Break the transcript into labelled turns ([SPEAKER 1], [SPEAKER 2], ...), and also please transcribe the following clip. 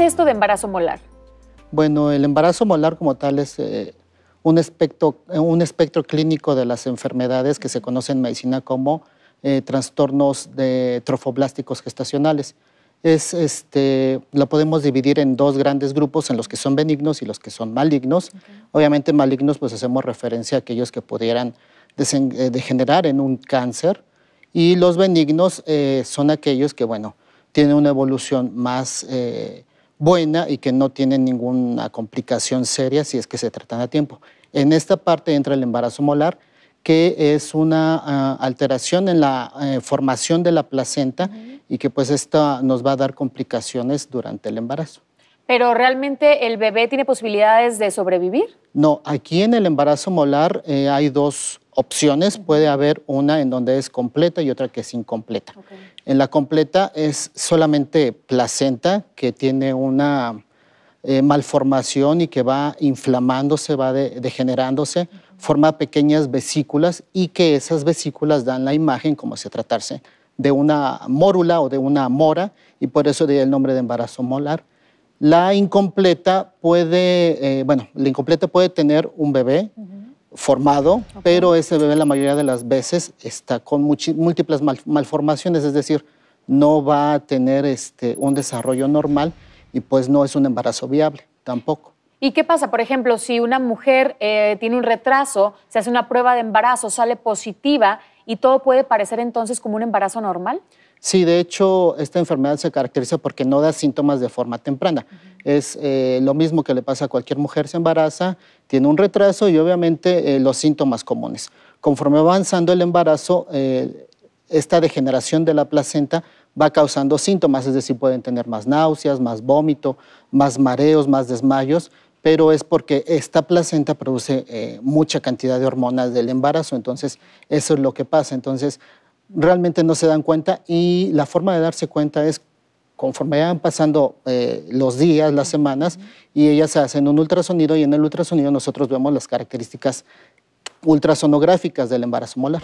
[SPEAKER 1] es esto de embarazo molar?
[SPEAKER 2] Bueno, el embarazo molar como tal es eh, un, espectro, eh, un espectro clínico de las enfermedades que se conocen en medicina como eh, trastornos de trofoblásticos gestacionales. Es, este, lo podemos dividir en dos grandes grupos, en los que son benignos y los que son malignos. Obviamente malignos, pues hacemos referencia a aquellos que pudieran degenerar en un cáncer. Y los benignos son aquellos que, bueno, tienen una evolución más buena y que no tiene ninguna complicación seria si es que se tratan a tiempo. En esta parte entra el embarazo molar, que es una ah, alteración en la eh, formación de la placenta y que pues esta nos va a dar complicaciones durante el embarazo.
[SPEAKER 1] Pero realmente el bebé tiene posibilidades de sobrevivir?
[SPEAKER 2] No, aquí en el embarazo molar eh, hay dos opciones, puede haber una en donde es completa y otra que es incompleta. En la completa es solamente placenta que tiene una eh, malformación y que va inflamándose, va degenerándose, forma pequeñas vesículas y que esas vesículas dan la imagen como si tratarse de una mórula o de una mora y por eso de el nombre de embarazo molar. La incompleta puede, eh, bueno, la incompleta puede tener un bebé formado, pero ese bebé la mayoría de las veces está con múltiples malformaciones, es decir, no va a tener este, un desarrollo normal y pues no es un embarazo viable tampoco.
[SPEAKER 1] ¿Y qué pasa, por ejemplo, si una mujer eh, tiene un retraso, se hace una prueba de embarazo, sale positiva y todo puede parecer entonces como un embarazo normal?
[SPEAKER 2] Sí, de hecho, esta enfermedad se caracteriza porque no da síntomas de forma temprana. Es eh, lo mismo que le pasa a cualquier mujer, se embaraza, tiene un retraso y obviamente eh, los síntomas comunes. Conforme avanzando el embarazo, eh, esta degeneración de la placenta va causando síntomas, es decir, pueden tener más náuseas, más vómito, más mareos, más desmayos, pero es porque esta placenta produce mucha cantidad de hormonas del embarazo, entonces eso es lo que pasa. Entonces, realmente no se dan cuenta y la forma de darse cuenta es conforme van pasando eh, los días, las semanas, y ellas hacen un ultrasonido y en el ultrasonido nosotros vemos las características ultrasonográficas del embarazo molar.